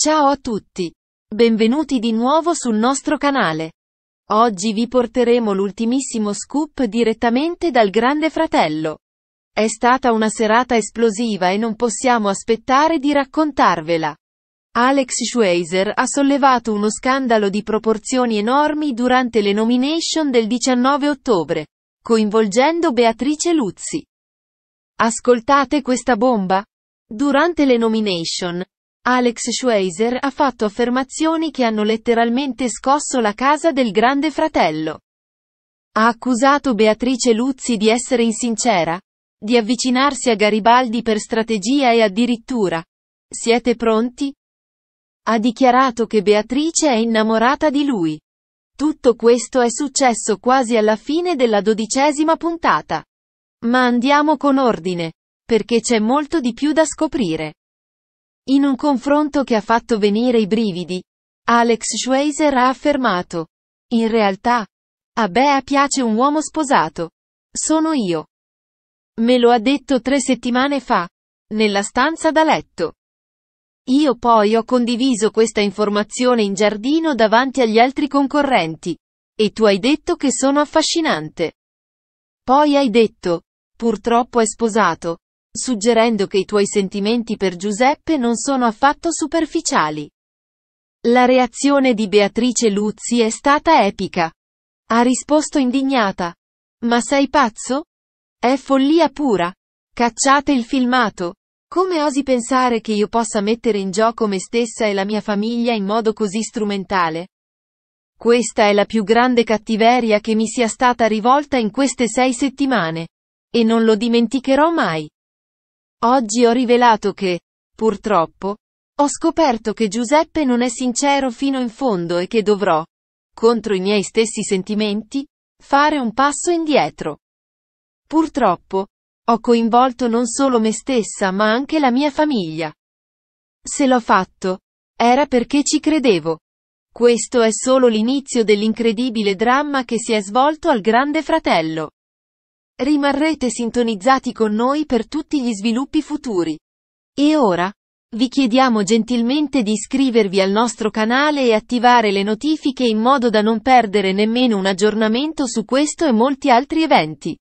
Ciao a tutti! Benvenuti di nuovo sul nostro canale. Oggi vi porteremo l'ultimissimo scoop direttamente dal Grande Fratello. È stata una serata esplosiva e non possiamo aspettare di raccontarvela. Alex Schweizer ha sollevato uno scandalo di proporzioni enormi durante le nomination del 19 ottobre, coinvolgendo Beatrice Luzzi. Ascoltate questa bomba? Durante le nomination, Alex Schweizer ha fatto affermazioni che hanno letteralmente scosso la casa del grande fratello. Ha accusato Beatrice Luzzi di essere insincera, di avvicinarsi a Garibaldi per strategia e addirittura, siete pronti? Ha dichiarato che Beatrice è innamorata di lui. Tutto questo è successo quasi alla fine della dodicesima puntata. Ma andiamo con ordine, perché c'è molto di più da scoprire. In un confronto che ha fatto venire i brividi, Alex Schweizer ha affermato. In realtà, a Bea piace un uomo sposato. Sono io. Me lo ha detto tre settimane fa, nella stanza da letto. Io poi ho condiviso questa informazione in giardino davanti agli altri concorrenti. E tu hai detto che sono affascinante. Poi hai detto, purtroppo è sposato, suggerendo che i tuoi sentimenti per Giuseppe non sono affatto superficiali. La reazione di Beatrice Luzzi è stata epica. Ha risposto indignata. Ma sei pazzo? È follia pura. Cacciate il filmato. Come osi pensare che io possa mettere in gioco me stessa e la mia famiglia in modo così strumentale? Questa è la più grande cattiveria che mi sia stata rivolta in queste sei settimane. E non lo dimenticherò mai. Oggi ho rivelato che, purtroppo, ho scoperto che Giuseppe non è sincero fino in fondo e che dovrò, contro i miei stessi sentimenti, fare un passo indietro. Purtroppo, ho coinvolto non solo me stessa ma anche la mia famiglia. Se l'ho fatto, era perché ci credevo. Questo è solo l'inizio dell'incredibile dramma che si è svolto al Grande Fratello. Rimarrete sintonizzati con noi per tutti gli sviluppi futuri. E ora? Vi chiediamo gentilmente di iscrivervi al nostro canale e attivare le notifiche in modo da non perdere nemmeno un aggiornamento su questo e molti altri eventi.